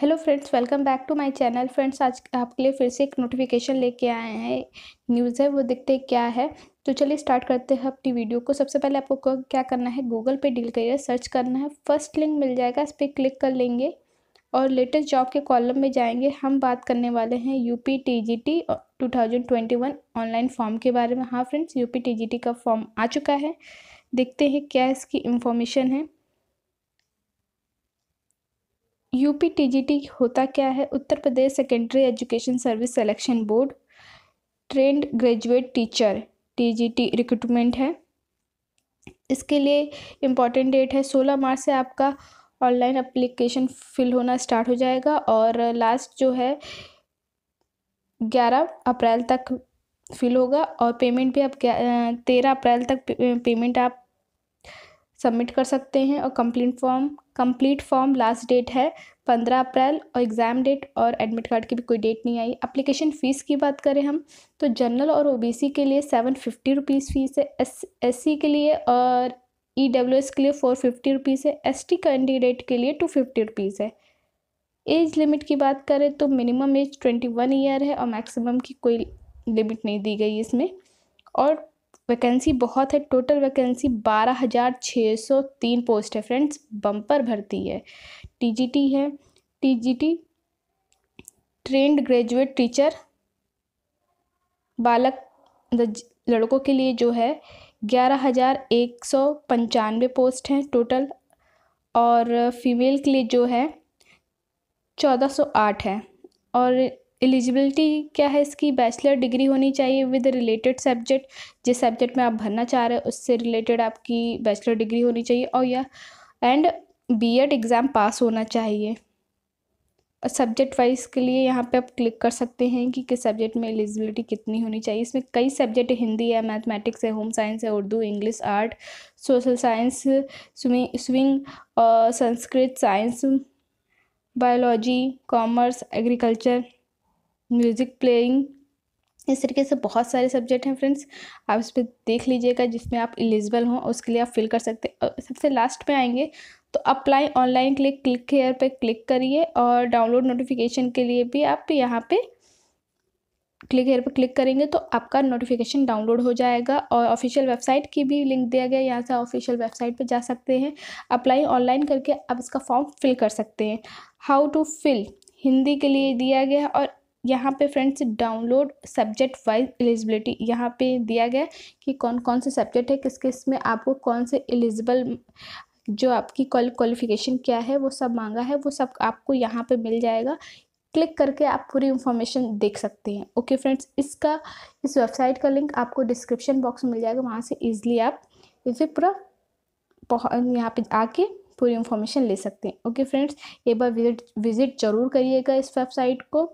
hello friends welcome back to my channel friends आज आपके लिए फिर से एक नोटिफिकेशन लेके आए हैं न्यूज़ है वो देखते हैं क्या है तो चलिए स्टार्ट करते हैं अपनी वीडियो को सबसे पहले आपको क्या करना है गूगल पे डील करिए सर्च करना है फर्स्ट लिंक मिल जाएगा इस पर क्लिक कर लेंगे और लेटेस्ट जॉब के कॉलम में जाएंगे हम बात करने वाले हैं U P T G T two thousand twenty one online form के बारे में हाँ friends U P T G T का फॉर्म आ चुका है देखते हैं क्या इसकी इन्फॉर्मेशन है यूपी टीजीटी होता क्या है Uttar Pradesh secondary education service selection board trained graduate teacher TGT recruitment है इसके लिए इम्पॉर्टेंट डेट है सोलह मार्च से आपका ऑनलाइन अप्लीकेशन फिल होना स्टार्ट हो जाएगा और लास्ट जो है ग्यारह अप्रैल तक फिल होगा और पेमेंट भी आप तेरह अप्रैल तक पेमेंट आप सबमिट कर सकते हैं और complete form complete form last date है पंद्रह अप्रैल और एग्ज़ाम डेट और एडमिट कार्ड की भी कोई डेट नहीं आई अप्लीकेशन फ़ीस की बात करें हम तो जनरल और ओबीसी के लिए सेवन फिफ्टी रुपीज़ फ़ीस है एस एस के लिए और ई डब्ल्यू एस के लिए फ़ोर फिफ्टी रुपीज़ है एस टी कैंडिडेट के लिए टू फिफ्टी रुपीज़ है एज लिमिट की बात करें तो minimum age twenty one year है और मैक्सिमम की कोई लिमिट नहीं दी गई इसमें और वैकेंसी बहुत है टोटल वैकेंसी बारह हज़ार छः सौ तीन पोस्ट है फ्रेंड्स बम्पर भर्ती है टीजीटी है टीजीटी ट्रेंड ग्रेजुएट टीचर बालक लड़कों के लिए जो है ग्यारह हज़ार एक सौ पंचानवे पोस्ट हैं टोटल और फीमेल के लिए जो है चौदह सौ आठ है और एलिजिबिलिटी क्या है इसकी बैचलर डिग्री होनी चाहिए विद रिलेटेड सब्जेक्ट जिस सब्जेक्ट में आप भरना चाह रहे हैं उससे रिलेटेड आपकी बैचलर डिग्री होनी चाहिए और या and B Ed exam pass होना चाहिए सब्जेक्ट वाइज के लिए यहाँ पे आप क्लिक कर सकते हैं कि किस सब्जेक्ट में एलिजिबिलिटी कितनी होनी चाहिए इसमें कई सब्जेक्ट हिंदी है मैथमेटिक्स है होम साइंस है Urdu English art social science sewing Sanskrit science biology commerce agriculture music playing इस तरीके से बहुत सारे सब्जेक्ट हैं फ्रेंड्स आप इस पर देख लीजिएगा जिसमें आप एलिजिबल हों उसके लिए आप फिल कर सकते हैं सबसे लास्ट पे आएंगे तो अप्लाई ऑनलाइन के लिए क्लिक हेयर पे क्लिक करिए और डाउनलोड नोटिफिकेशन के लिए भी आप यहाँ पे क्लिक हेयर पर क्लिक करेंगे तो आपका नोटिफिकेशन डाउनलोड हो जाएगा और ऑफिशियल वेबसाइट की भी लिंक दिया गया यहाँ से ऑफिशियल वेबसाइट पर जा सकते हैं अप्लाई ऑनलाइन करके आप इसका फॉर्म फिल कर सकते हैं हाउ टू फिल हिंदी के लिए दिया गया और यहाँ पे friends download subject wise eligibility यहाँ पे दिया गया कि कौन कौन से सब्जेक्ट है किस किस में आपको कौन से एलिजिबल जो आपकी क्वालिफिकेशन क्या है वो सब मांगा है वो सब आपको यहाँ पे मिल जाएगा क्लिक करके आप पूरी इन्फॉर्मेशन देख सकते हैं ओके फ्रेंड्स इसका इस वेबसाइट का लिंक आपको डिस्क्रिप्शन बॉक्स में मिल जाएगा वहाँ से ईजिली आप इसे पूरा यहाँ पे आके पूरी इन्फॉर्मेशन ले सकते हैं ओके फ्रेंड्स एक बार विजिट विजिट जरूर करिएगा इस वेबसाइट को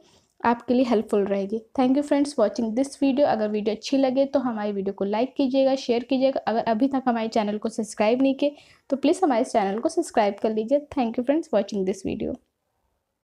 आपके लिए हेल्पफुल रहेगी thank you friends watching this video अगर वीडियो अच्छी लगे तो हमारी वीडियो को लाइक कीजिएगा शेयर कीजिएगा अगर अभी तक हमारे चैनल को सब्सक्राइब नहीं किए तो प्लीज़ हमारे चैनल को सब्सक्राइब कर लीजिए thank you friends watching this video